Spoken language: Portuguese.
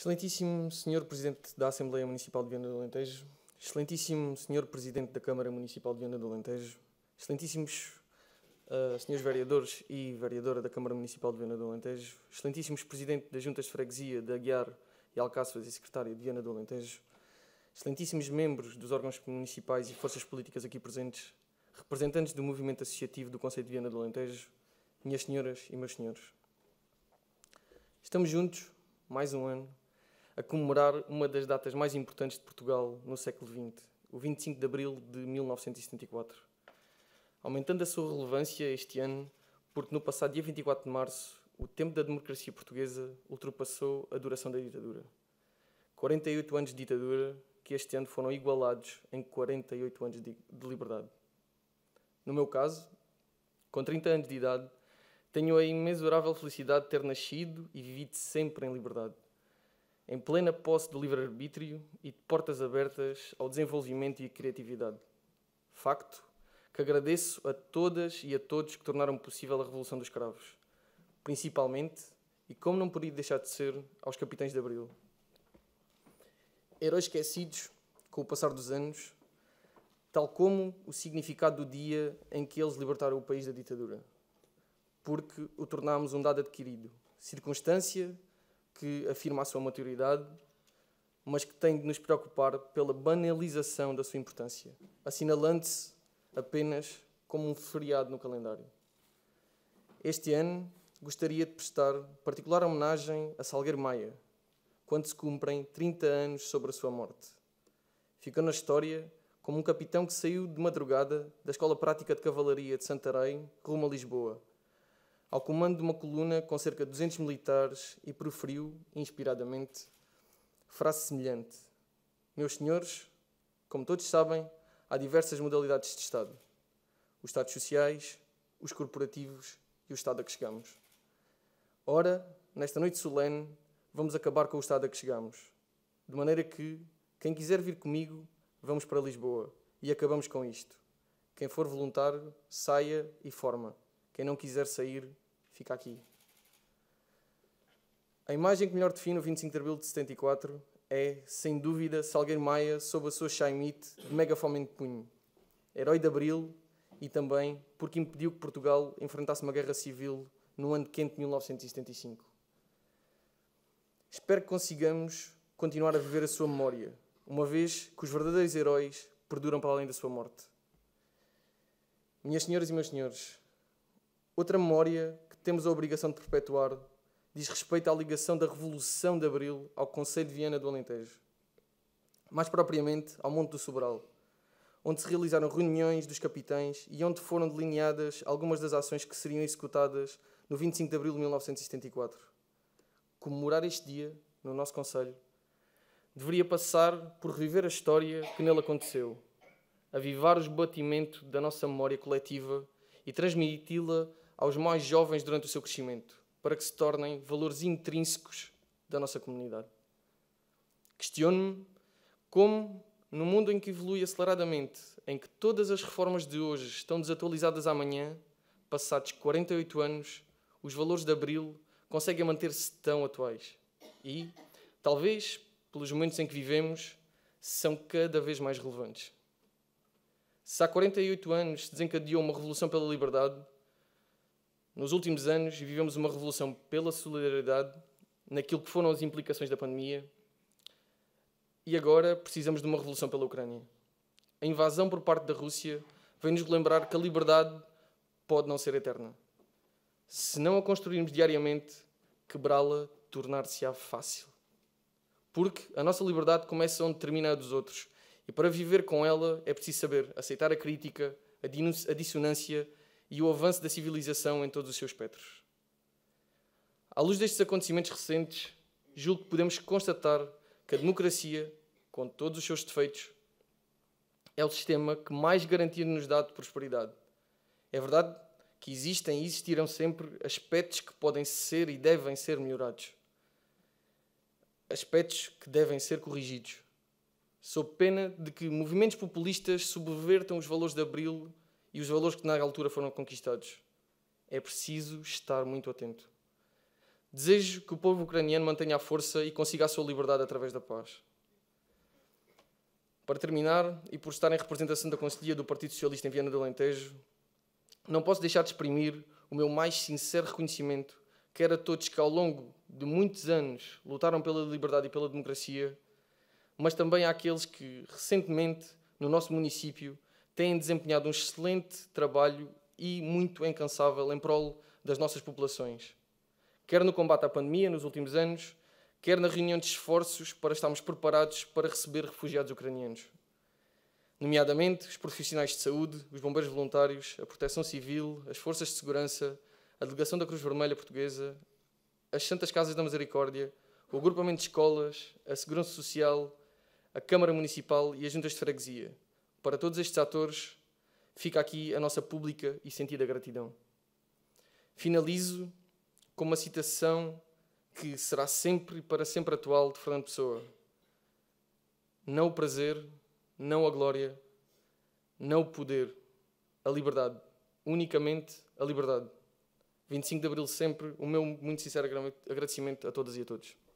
Excelentíssimo Senhor Presidente da Assembleia Municipal de Viana do Alentejo, Excelentíssimo Senhor Presidente da Câmara Municipal de Viana do Alentejo, Excelentíssimos uh, Senhores Vereadores e Vereadora da Câmara Municipal de Viana do Alentejo, Excelentíssimos Presidente das Juntas de Freguesia de Aguiar e Alcáçovas e Secretária de Viana do Alentejo, Excelentíssimos membros dos órgãos municipais e forças políticas aqui presentes, representantes do movimento associativo do Conselho de Viana do Alentejo, minhas senhoras e meus senhores. Estamos juntos, mais um ano, a comemorar uma das datas mais importantes de Portugal no século XX, o 25 de abril de 1974. Aumentando a sua relevância este ano, porque no passado dia 24 de março, o tempo da democracia portuguesa ultrapassou a duração da ditadura. 48 anos de ditadura que este ano foram igualados em 48 anos de, liberdade. No meu caso, com 30 anos de idade, tenho a imensurável felicidade de ter nascido e vivido sempre em liberdade em plena posse do livre-arbítrio e de portas abertas ao desenvolvimento e à criatividade. Facto que agradeço a todas e a todos que tornaram possível a Revolução dos Cravos, principalmente, e como não podia deixar de ser, aos capitães de Abril. Heróis esquecidos com o passar dos anos, tal como o significado do dia em que eles libertaram o país da ditadura, porque o tornámos um dado adquirido, circunstância que afirma a sua maturidade, mas que tem de nos preocupar pela banalização da sua importância, assinalando-se apenas como um feriado no calendário. Este ano gostaria de prestar particular homenagem a Salgueiro Maia, quando se cumprem 30 anos sobre a sua morte. Ficou na história como um capitão que saiu de madrugada da Escola Prática de Cavalaria de Santarém rumo a Lisboa, ao comando de uma coluna com cerca de 200 militares e proferiu, inspiradamente, frase semelhante: Meus senhores, como todos sabem, há diversas modalidades de Estado: os Estados sociais, os corporativos e o Estado a que chegamos. Ora, nesta noite solene, vamos acabar com o Estado a que chegamos. De maneira que, quem quiser vir comigo, vamos para Lisboa e acabamos com isto. Quem for voluntário, saia e forma. Quem não quiser sair, fica aqui. A imagem que melhor define o 25 de abril de 74 é, sem dúvida, Salgueiro Maia sob a sua chaimite de mega fome de punho. Herói de abril e também porque impediu que Portugal enfrentasse uma guerra civil no ano quente de 1975. Espero que consigamos continuar a viver a sua memória, uma vez que os verdadeiros heróis perduram para além da sua morte. Minhas senhoras e meus senhores, Outra memória que temos a obrigação de perpetuar diz respeito à ligação da Revolução de Abril ao Conselho de Viana do Alentejo, mais propriamente ao Monte do Sobral, onde se realizaram reuniões dos capitães e onde foram delineadas algumas das ações que seriam executadas no 25 de abril de 1974. Comemorar este dia, no nosso Conselho, deveria passar por reviver a história que nele aconteceu, avivar o esbatimento da nossa memória coletiva e transmiti-la aos mais jovens durante o seu crescimento, para que se tornem valores intrínsecos da nossa comunidade. Questiono-me como, no mundo em que evolui aceleradamente, em que todas as reformas de hoje estão desatualizadas amanhã, passados 48 anos, os valores de abril conseguem manter-se tão atuais. E, talvez, pelos momentos em que vivemos, são cada vez mais relevantes. Se há 48 anos se desencadeou uma revolução pela liberdade, nos últimos anos, vivemos uma revolução pela solidariedade naquilo que foram as implicações da pandemia e agora precisamos de uma revolução pela Ucrânia. A invasão por parte da Rússia vem-nos lembrar que a liberdade pode não ser eterna. Se não a construirmos diariamente, quebrá-la tornar-se-á fácil. Porque a nossa liberdade começa onde termina a dos outros e para viver com ela é preciso saber aceitar a crítica, a dissonância e o avanço da civilização em todos os seus espectros. À luz destes acontecimentos recentes, julgo que podemos constatar que a democracia, com todos os seus defeitos, é o sistema que mais garantia nos dá de prosperidade. É verdade que existem e existirão sempre aspectos que podem ser e devem ser melhorados. Aspectos que devem ser corrigidos. Sou pena de que movimentos populistas subvertam os valores de Abril e os valores que na altura foram conquistados. É preciso estar muito atento. Desejo que o povo ucraniano mantenha a força e consiga a sua liberdade através da paz. Para terminar, e por estar em representação da Conselhia do Partido Socialista em Viana do Alentejo, não posso deixar de exprimir o meu mais sincero reconhecimento, quer a todos que ao longo de muitos anos lutaram pela liberdade e pela democracia, mas também àqueles que, recentemente, no nosso município, têm desempenhado um excelente trabalho e muito incansável em prol das nossas populações, quer no combate à pandemia nos últimos anos, quer na reunião de esforços para estarmos preparados para receber refugiados ucranianos. Nomeadamente, os profissionais de saúde, os bombeiros voluntários, a proteção civil, as forças de segurança, a delegação da Cruz Vermelha Portuguesa, as Santas Casas da Misericórdia, o agrupamento de escolas, a Segurança Social, a Câmara Municipal e as juntas de freguesia. Para todos estes atores, fica aqui a nossa pública e sentida gratidão. Finalizo com uma citação que será sempre e para sempre atual de Fernando Pessoa. Não o prazer, não a glória, não o poder, a liberdade. Unicamente a liberdade. 25 de Abril sempre, o meu muito sincero agradecimento a todas e a todos.